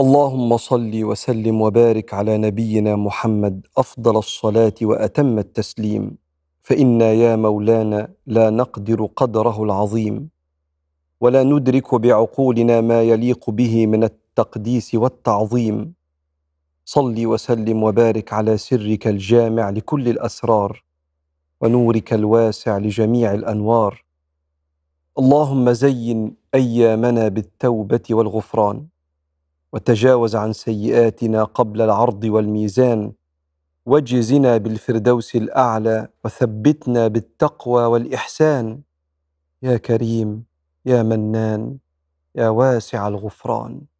اللهم صل وسلم وبارك على نبينا محمد افضل الصلاه واتم التسليم فانا يا مولانا لا نقدر قدره العظيم ولا ندرك بعقولنا ما يليق به من التقديس والتعظيم صل وسلم وبارك على سرك الجامع لكل الاسرار ونورك الواسع لجميع الانوار اللهم زين ايامنا بالتوبه والغفران وتجاوز عن سيئاتنا قبل العرض والميزان واجزنا بالفردوس الاعلى وثبتنا بالتقوى والاحسان يا كريم يا منان يا واسع الغفران